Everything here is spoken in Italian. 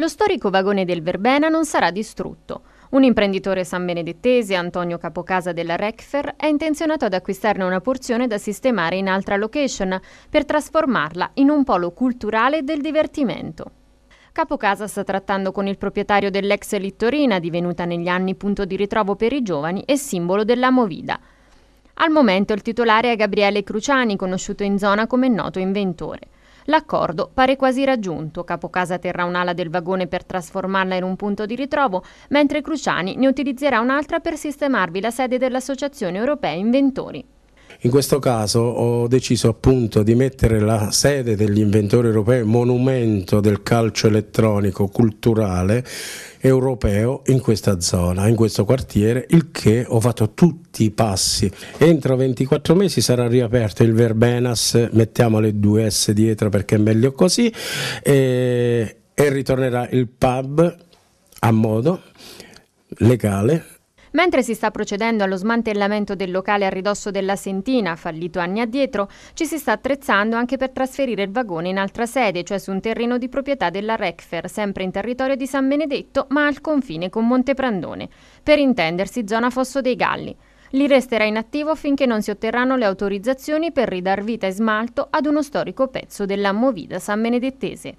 lo storico vagone del Verbena non sarà distrutto. Un imprenditore sanbenedettese, Antonio Capocasa della Recfer, è intenzionato ad acquistarne una porzione da sistemare in altra location per trasformarla in un polo culturale del divertimento. Capocasa sta trattando con il proprietario dell'ex Littorina, divenuta negli anni punto di ritrovo per i giovani e simbolo della Movida. Al momento il titolare è Gabriele Cruciani, conosciuto in zona come noto inventore. L'accordo pare quasi raggiunto. Capocasa terrà un'ala del vagone per trasformarla in un punto di ritrovo, mentre Cruciani ne utilizzerà un'altra per sistemarvi la sede dell'Associazione Europea Inventori. In questo caso ho deciso appunto di mettere la sede degli inventori europei, monumento del calcio elettronico culturale europeo in questa zona, in questo quartiere, il che ho fatto tutti i passi. Entro 24 mesi sarà riaperto il Verbenas, mettiamo le due S dietro perché è meglio così, e, e ritornerà il pub a modo legale Mentre si sta procedendo allo smantellamento del locale a ridosso della Sentina, fallito anni addietro, ci si sta attrezzando anche per trasferire il vagone in altra sede, cioè su un terreno di proprietà della Recfer, sempre in territorio di San Benedetto, ma al confine con Monteprandone, per intendersi zona Fosso dei Galli. Lì resterà inattivo finché non si otterranno le autorizzazioni per ridar vita e smalto ad uno storico pezzo della Movida San Benedettese.